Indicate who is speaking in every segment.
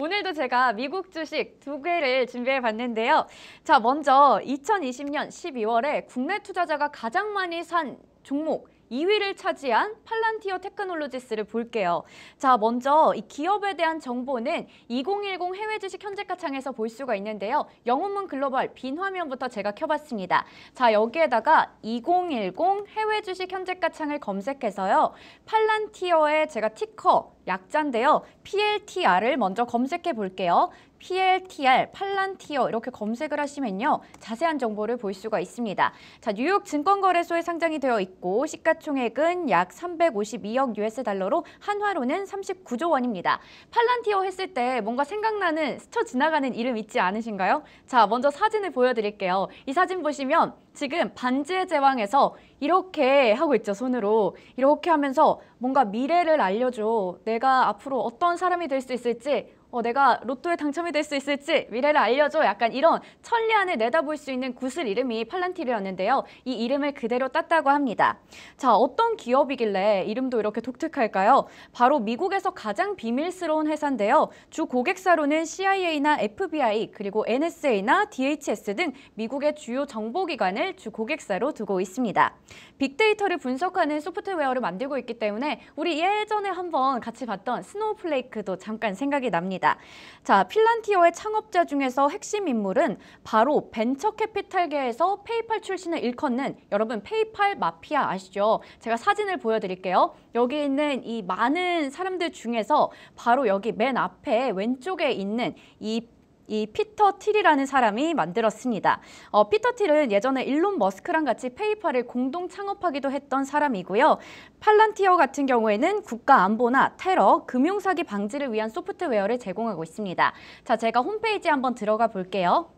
Speaker 1: 오늘도 제가 미국 주식 두 개를 준비해 봤는데요. 자, 먼저 2020년 12월에 국내 투자자가 가장 많이 산 종목 2위를 차지한 팔란티어 테크놀로지스를 볼게요. 자, 먼저 이 기업에 대한 정보는 2010 해외 주식 현재가창에서 볼 수가 있는데요. 영문문 글로벌 빈 화면부터 제가 켜봤습니다. 자, 여기에다가 2010 해외 주식 현재가창을 검색해서요. 팔란티어의 제가 티커 약자인데요. PLTR을 먼저 검색해 볼게요. PLTR, 팔란티어 이렇게 검색을 하시면요. 자세한 정보를 볼 수가 있습니다. 자, 뉴욕 증권거래소에 상장이 되어 있고 시가총액은 약 352억 US 달러로 한화로는 39조 원입니다. 팔란티어 했을 때 뭔가 생각나는 스쳐 지나가는 이름 있지 않으신가요? 자, 먼저 사진을 보여드릴게요. 이 사진 보시면 지금 반지의 제왕에서 이렇게 하고 있죠, 손으로. 이렇게 하면서 뭔가 미래를 알려줘. 내가 앞으로 어떤 사람이 될 수 있을지 어, 내가 로또에 당첨이 될 수 있을지 미래를 알려줘 약간 이런 천리안에 내다볼 수 있는 구슬 이름이 팔란티르였는데요. 이 이름을 그대로 땄다고 합니다. 자 어떤 기업이길래 이름도 이렇게 독특할까요? 바로 미국에서 가장 비밀스러운 회사인데요. 주 고객사로는 CIA나 FBI 그리고 NSA나 DHS 등 미국의 주요 정보기관을 주 고객사로 두고 있습니다. 빅데이터를 분석하는 소프트웨어를 만들고 있기 때문에 우리 예전에 한번 같이 봤던 스노우플레이크도 잠깐 생각이 납니다. 있습니다. 자, 필란티어의 창업자 중에서 핵심 인물은 바로 벤처 캐피탈계에서 페이팔 출신을 일컫는 여러분 페이팔 마피아 아시죠? 제가 사진을 보여드릴게요. 여기 있는 이 많은 사람들 중에서 바로 여기 맨 앞에 왼쪽에 있는 이이 피터 틸이라는 사람이 만들었습니다. 어, 피터 틸은 예전에 일론 머스크랑 같이 페이퍼를 공동 창업하기도 했던 사람이고요. 팔란티어 같은 경우에는 국가 안보나 테러, 금융 사기 방지를 위한 소프트웨어를 제공하고 있습니다. 자, 제가 홈페이지 에 한번 들어가 볼게요.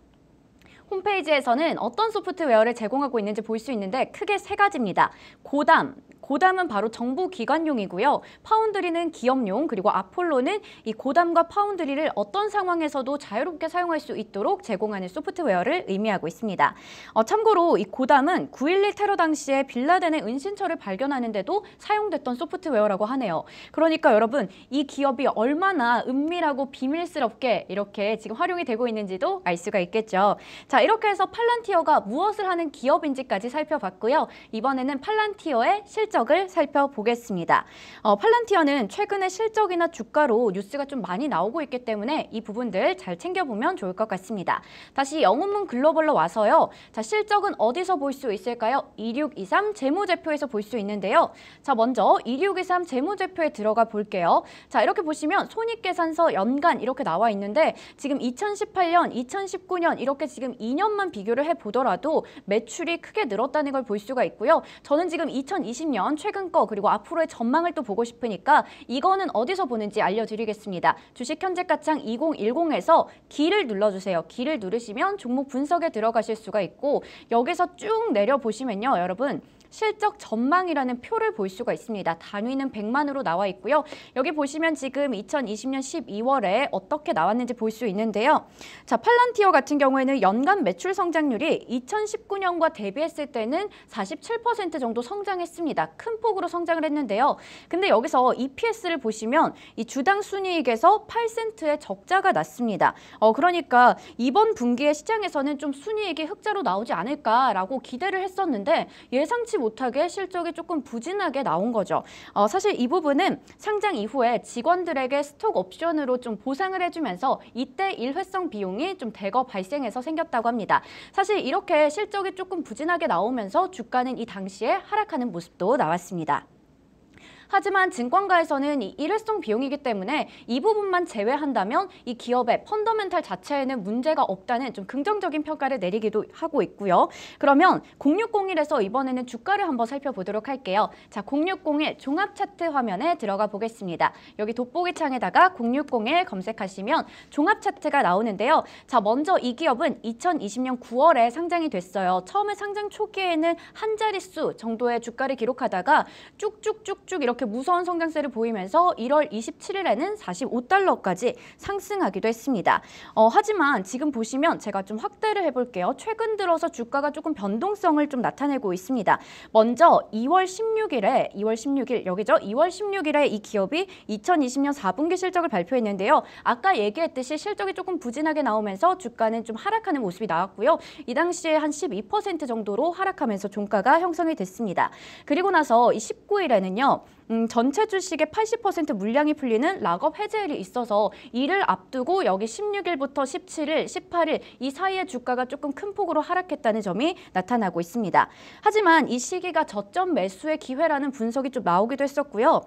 Speaker 1: 홈페이지에서는 어떤 소프트웨어를 제공하고 있는지 볼 수 있는데 크게 세 가지입니다. 고담, 고담은 바로 정부 기관용이고요. 파운드리는 기업용 그리고 아폴로는 이 고담과 파운드리를 어떤 상황에서도 자유롭게 사용할 수 있도록 제공하는 소프트웨어를 의미하고 있습니다. 어, 참고로 이 고담은 9.11 테러 당시에 빌라덴의 은신처를 발견하는데도 사용됐던 소프트웨어라고 하네요. 그러니까 여러분 이 기업이 얼마나 은밀하고 비밀스럽게 이렇게 지금 활용이 되고 있는지도 알 수가 있겠죠. 자 이렇게 해서 팔란티어가 무엇을 하는 기업인지까지 살펴봤고요. 이번에는 팔란티어의 실적 실적을 살펴보겠습니다. 어, 팔란티어는 최근에 실적이나 주가로 뉴스가 좀 많이 나오고 있기 때문에 이 부분들 잘 챙겨보면 좋을 것 같습니다. 다시 영문문 글로벌로 와서요. 자, 실적은 어디서 볼 수 있을까요? 2623 재무제표에서 볼 수 있는데요. 자, 먼저 2623 재무제표에 들어가 볼게요. 자, 이렇게 보시면 손익계산서 연간 이렇게 나와 있는데 지금 2018년, 2019년 이렇게 지금 2년만 비교를 해보더라도 매출이 크게 늘었다는 걸 볼 수가 있고요. 저는 지금 2020년 보면 최근 거 그리고 앞으로의 전망을 또 보고 싶으니까 이거는 어디서 보는지 알려드리겠습니다. 주식 현재 가창 2010에서 기를 눌러주세요. 기를 누르시면 종목 분석에 들어가실 수가 있고 여기서 쭉 내려보시면요. 여러분 실적 전망이라는 표를 볼 수가 있습니다. 단위는 100만으로 나와 있고요. 여기 보시면 지금 2020년 12월에 어떻게 나왔는지 볼 수 있는데요. 자, 팔란티어 같은 경우에는 연간 매출 성장률이 2019년과 대비했을 때는 47% 정도 성장했습니다. 큰 폭으로 성장을 했는데요. 근데 여기서 EPS를 보시면 이 주당 순이익에서 8센트의 적자가 났습니다. 어 그러니까 이번 분기에 시장에서는 좀 순이익이 흑자로 나오지 않을까라고 기대를 했었는데 예상치 못하게 실적이 조금 부진하게 나온 거죠. 어 사실 이 부분은 상장 이후에 직원들에게 스톡 옵션으로 좀 보상을 해주면서 이때 일회성 비용이 좀 대거 발생해서 생겼다고 합니다. 사실 이렇게 실적이 조금 부진하게 나오면서 주가는 이 당시에 하락하는 모습도 나왔습니다. 하지만 증권가에서는 이 일회성 비용이기 때문에 이 부분만 제외한다면 이 기업의 펀더멘탈 자체에는 문제가 없다는 좀 긍정적인 평가를 내리기도 하고 있고요. 그러면 0601에서 이번에는 주가를 한번 살펴보도록 할게요. 자, 0601 종합 차트 화면에 들어가 보겠습니다. 여기 돋보기 창에다가 0601 검색하시면 종합 차트가 나오는데요. 자, 먼저 이 기업은 2020년 9월에 상장이 됐어요. 처음에 상장 초기에는 한 자릿수 정도의 주가를 기록하다가 쭉쭉쭉쭉 이렇게 이렇게 무서운 성장세를 보이면서 1월 27일에는 45달러까지 상승하기도 했습니다. 어, 하지만 지금 보시면 제가 좀 확대를 해볼게요. 최근 들어서 주가가 조금 변동성을 좀 나타내고 있습니다. 먼저 2월 16일에 2월 16일 여기죠. 2월 16일에 이 기업이 2020년 4분기 실적을 발표했는데요. 아까 얘기했듯이 실적이 조금 부진하게 나오면서 주가는 좀 하락하는 모습이 나왔고요. 이 당시에 한 12% 정도로 하락하면서 종가가 형성이 됐습니다. 그리고 나서 이 19일에는요. 음, 전체 주식의 80% 물량이 풀리는 락업 해제일이 있어서 이를 앞두고 여기 16일부터 17일, 18일 이 사이에 주가가 조금 큰 폭으로 하락했다는 점이 나타나고 있습니다. 하지만 이 시기가 저점 매수의 기회라는 분석이 좀 나오기도 했었고요.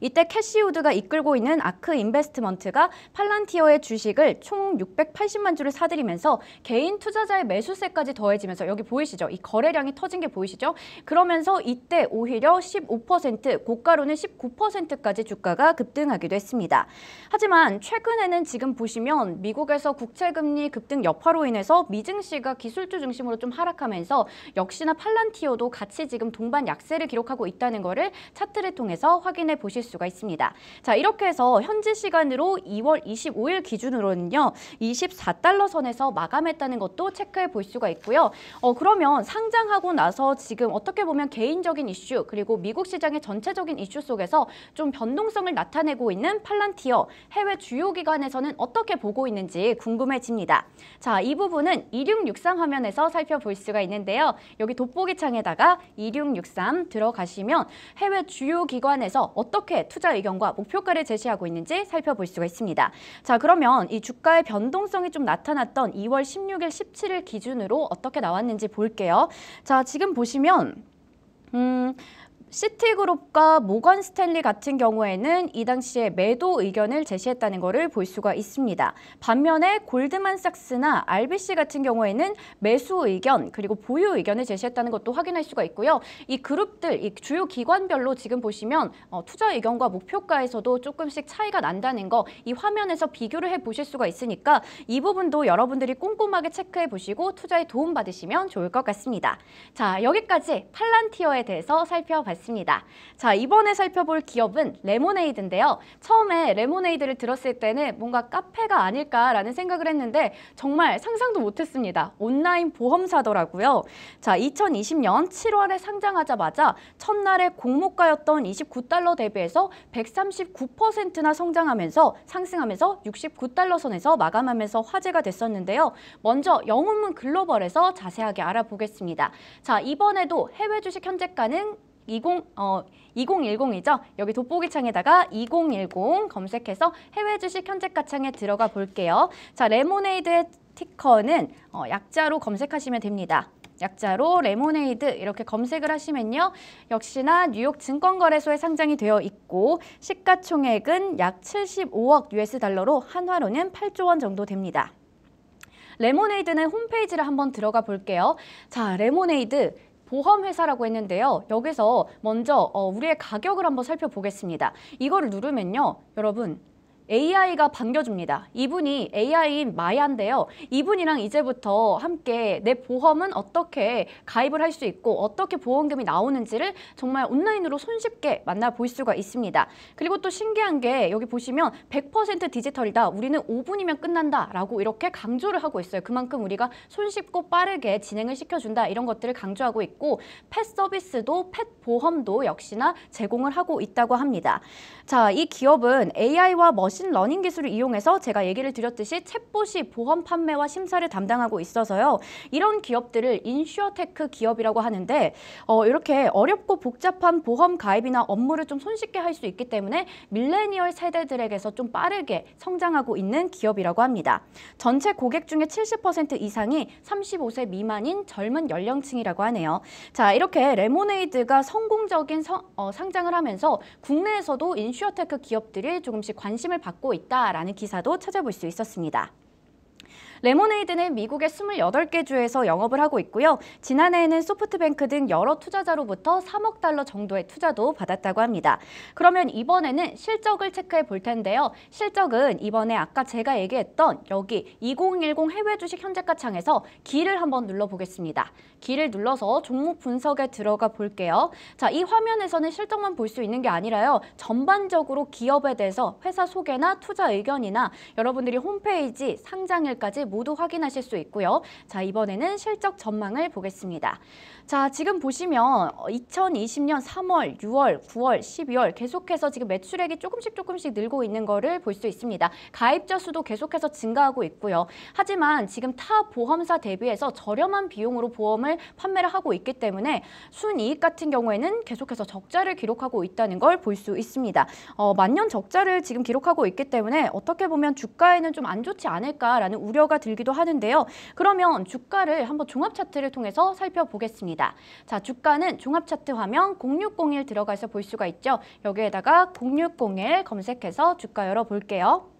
Speaker 1: 이때 캐시우드가 이끌고 있는 아크 인베스트먼트가 팔란티어의 주식을 총 680만 주를 사들이면서 개인 투자자의 매수세까지 더해지면서 여기 보이시죠? 이 거래량이 터진 게 보이시죠? 그러면서 이때 오히려 15% 고가로는 19%까지 주가가 급등하기도 했습니다. 하지만 최근에는 지금 보시면 미국에서 국채금리 급등 여파로 인해서 미증시가 기술주 중심으로 좀 하락하면서 역시나 팔란티어도 같이 지금 동반 약세를 기록하고 있다는 것을 차트를 통해서 확인해 보실 수가 있습니다. 자, 이렇게 해서 현지 시간으로 2월 25일 기준으로는요. 24달러 선에서 마감했다는 것도 체크해 볼 수가 있고요. 어, 그러면 상장하고 나서 지금 어떻게 보면 개인적인 이슈 그리고 미국 시장의 전체적인 이슈 속에서 좀 변동성을 나타내고 있는 팔란티어 해외 주요 기관에서는 어떻게 보고 있는지 궁금해집니다. 자, 이 부분은 2663 화면에서 살펴볼 수가 있는데요. 여기 돋보기 창에다가 2663 들어가시면 해외 주요 기관에서 어떻게 어떻게 투자 의견과 목표가를 제시하고 있는지 살펴볼 수가 있습니다. 자 그러면 이 주가의 변동성이 좀 나타났던 2월 16일, 17일 기준으로 어떻게 나왔는지 볼게요. 자 지금 보시면 음, 시티그룹과 모건 스탠리 같은 경우에는 이 당시에 매도 의견을 제시했다는 것을 볼 수가 있습니다. 반면에 골드만삭스나 RBC 같은 경우에는 매수 의견 그리고 보유 의견을 제시했다는 것도 확인할 수가 있고요. 이 그룹들, 이 주요 기관별로 지금 보시면 어, 투자 의견과 목표가에서도 조금씩 차이가 난다는 거 이 화면에서 비교를 해보실 수가 있으니까 이 부분도 여러분들이 꼼꼼하게 체크해 보시고 투자에 도움받으시면 좋을 것 같습니다. 자, 여기까지 팔란티어에 대해서 살펴봤습니다. 있습니다. 자, 이번에 살펴볼 기업은 레모네이드인데요. 처음에 레모네이드를 들었을 때는 뭔가 카페가 아닐까라는 생각을 했는데 정말 상상도 못했습니다. 온라인 보험사더라고요. 자, 2020년 7월에 상장하자마자 첫날에 공모가였던 29달러 대비해서 139%나 성장하면서 상승하면서 69달러 선에서 마감하면서 화제가 됐었는데요. 먼저 영웅문 글로벌에서 자세하게 알아보겠습니다. 자, 이번에도 해외 주식 현재가는 20, 어, 2010이죠. 여기 돋보기 창에다가 2010 검색해서 해외 주식 현재 가창에 들어가 볼게요. 자, 레모네이드의 티커는 어, 약자로 검색하시면 됩니다. 약자로 레모네이드 이렇게 검색을 하시면요. 역시나 뉴욕 증권거래소에 상장이 되어 있고 시가총액은 약 75억 US 달러로 한화로는 8조 원 정도 됩니다. 레모네이드는 홈페이지를 한번 들어가 볼게요. 자, 레모네이드 보험회사라고 했는데요. 여기서 먼저 어, 우리의 가격을 한번 살펴보겠습니다. 이거를 누르면요. 여러분 AI가 반겨줍니다. 이분이 AI인 마야인데요. 이분이랑 이제부터 함께 내 보험은 어떻게 가입을 할 수 있고 어떻게 보험금이 나오는지를 정말 온라인으로 손쉽게 만나볼 수가 있습니다. 그리고 또 신기한 게 여기 보시면 100% 디지털이다. 우리는 5분이면 끝난다. 라고 이렇게 강조를 하고 있어요. 그만큼 우리가 손쉽고 빠르게 진행을 시켜준다. 이런 것들을 강조하고 있고 펫 서비스도 펫 보험도 역시나 제공을 하고 있다고 합니다. 자, 이 기업은 AI와 머신 머신러닝 기술을 이용해서 제가 얘기를 드렸듯이 챗봇이 보험 판매와 심사를 담당하고 있어서요. 이런 기업들을 인슈어테크 기업이라고 하는데 어, 이렇게 어렵고 복잡한 보험 가입이나 업무를 좀 손쉽게 할 수 있기 때문에 밀레니얼 세대들에게서 좀 빠르게 성장하고 있는 기업이라고 합니다. 전체 고객 중에 70% 이상이 35세 미만인 젊은 연령층이라고 하네요. 자 이렇게 레모네이드가 성공적인 성, 어, 상장을 하면서 국내에서도 인슈어테크 기업들이 조금씩 관심을 받고 있다라는 기사도 찾아볼 수 있었습니다. 레모네이드는 미국의 28개 주에서 영업을 하고 있고요. 지난해에는 소프트뱅크 등 여러 투자자로부터 3억 달러 정도의 투자도 받았다고 합니다. 그러면 이번에는 실적을 체크해 볼 텐데요. 실적은 이번에 아까 제가 얘기했던 여기 2010 해외 주식 현재가 창에서 기를 한번 눌러보겠습니다. 기를 눌러서 종목 분석에 들어가 볼게요. 자, 이 화면에서는 실적만 볼 수 있는 게 아니라요. 전반적으로 기업에 대해서 회사 소개나 투자 의견이나 여러분들이 홈페이지 상장일까지 모두 확인하실 수 있고요. 자, 이번에는 실적 전망을 보겠습니다. 자, 지금 보시면 2020년 3월, 6월, 9월, 12월 계속해서 지금 매출액이 조금씩 조금씩 늘고 있는 거를 볼 수 있습니다. 가입자 수도 계속해서 증가하고 있고요. 하지만 지금 타 보험사 대비해서 저렴한 비용으로 보험을 판매를 하고 있기 때문에 순이익 같은 경우에는 계속해서 적자를 기록하고 있다는 걸 볼 수 있습니다. 어, 만년 적자를 지금 기록하고 있기 때문에 어떻게 보면 주가에는 좀 안 좋지 않을까라는 우려가 들기도 하는데요. 그러면 주가를 한번 종합 차트를 통해서 살펴보겠습니다. 자, 주가는 종합 차트 화면 0601 들어가서 볼 수가 있죠. 여기에다가 0601 검색해서 주가 열어볼게요.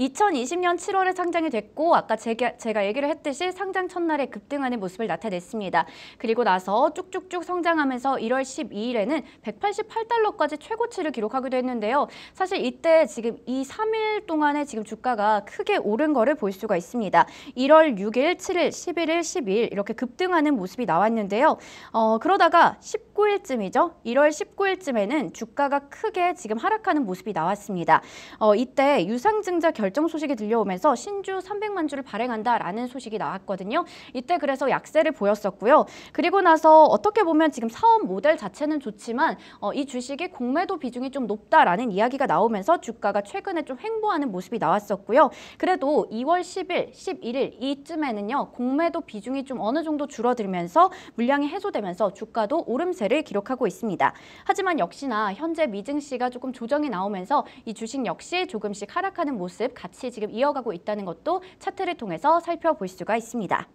Speaker 1: 2020년 7월에 상장이 됐고 아까 제가, 제가 얘기를 했듯이 상장 첫날에 급등하는 모습을 나타냈습니다. 그리고 나서 쭉쭉쭉 성장하면서 1월 12일에는 188달러까지 최고치를 기록하기도 했는데요. 사실 이때 지금 이 3일 동안에 지금 주가가 크게 오른 거를 볼 수가 있습니다. 1월 6일, 7일, 11일, 12일 이렇게 급등하는 모습이 나왔는데요. 어, 그러다가 10 19일쯤이죠. 1월 19일쯤에는 주가가 크게 지금 하락하는 모습이 나왔습니다. 어, 이때 유상증자 결정 소식이 들려오면서 신주 300만 주를 발행한다라는 소식이 나왔거든요. 이때 그래서 약세를 보였었고요. 그리고 나서 어떻게 보면 지금 사업 모델 자체는 좋지만 어, 이 주식의 공매도 비중이 좀 높다라는 이야기가 나오면서 주가가 최근에 좀 횡보하는 모습이 나왔었고요. 그래도 2월 10일, 11일 이쯤에는요. 공매도 비중이 좀 어느 정도 줄어들면서 물량이 해소되면서 주가도 오름세를 상승세를 기록하고 있습니다. 하지만 역시나 현재 미증시가 조금 조정이 나오면서 이 주식 역시 조금씩 하락하는 모습 같이 지금 이어가고 있다는 것도 차트를 통해서 살펴볼 수가 있습니다.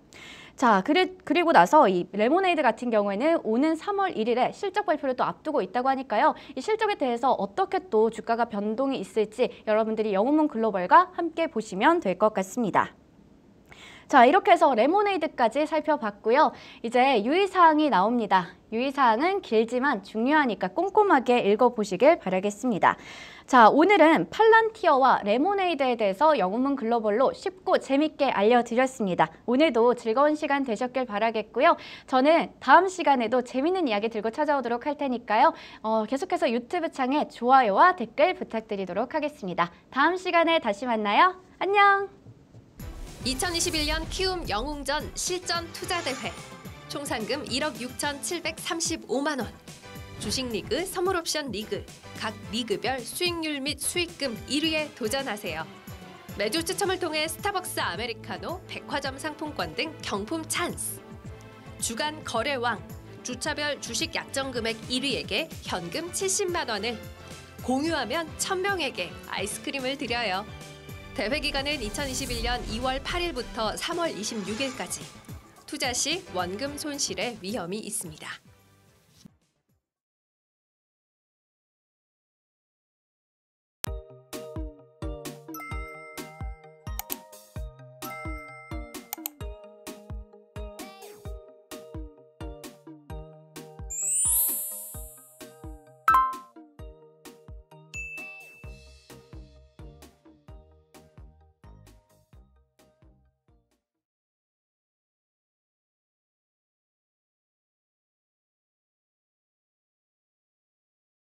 Speaker 1: 자, 그리, 그리고 나서 이 레모네이드 같은 경우에는 오는 3월 1일에 실적 발표를 또 앞두고 있다고 하니까요. 이 실적에 대해서 어떻게 또 주가가 변동이 있을지 여러분들이 영웅문 글로벌과 함께 보시면 될 것 같습니다. 자, 이렇게 해서 레모네이드까지 살펴봤고요. 이제 유의사항이 나옵니다. 유의사항은 길지만 중요하니까 꼼꼼하게 읽어보시길 바라겠습니다. 자, 오늘은 팔란티어와 레모네이드에 대해서 영문문 글로벌로 쉽고 재밌게 알려드렸습니다. 오늘도 즐거운 시간 되셨길 바라겠고요. 저는 다음 시간에도 재밌는 이야기 들고 찾아오도록 할 테니까요. 어, 계속해서 유튜브 창에 좋아요와 댓글 부탁드리도록 하겠습니다. 다음 시간에 다시 만나요. 안녕! 2021년 키움 영웅전 실전 투자대회 총상금 1억 6,735만 원 주식리그, 선물옵션 리그, 각 리그별 수익률 및 수익금 1위에 도전하세요. 매주 추첨을 통해 스타벅스 아메리카노, 백화점 상품권 등 경품 찬스 주간 거래왕, 주차별 주식 약정금액 1위에게 현금 70만 원을 공유하면 1000명에게 아이스크림을 드려요. 대회 기간은 2021년 2월 8일부터 3월 26일까지. 투자 시 원금 손실의 위험이 있습니다.